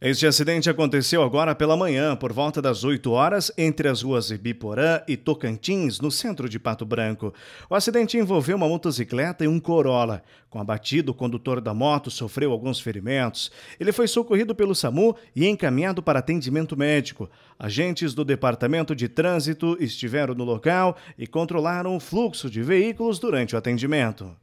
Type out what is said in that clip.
Este acidente aconteceu agora pela manhã, por volta das 8 horas, entre as ruas Ibiporã e Tocantins, no centro de Pato Branco. O acidente envolveu uma motocicleta e um Corolla. Com a batida, o condutor da moto sofreu alguns ferimentos. Ele foi socorrido pelo SAMU e encaminhado para atendimento médico. Agentes do Departamento de Trânsito estiveram no local e controlaram o fluxo de veículos durante o atendimento.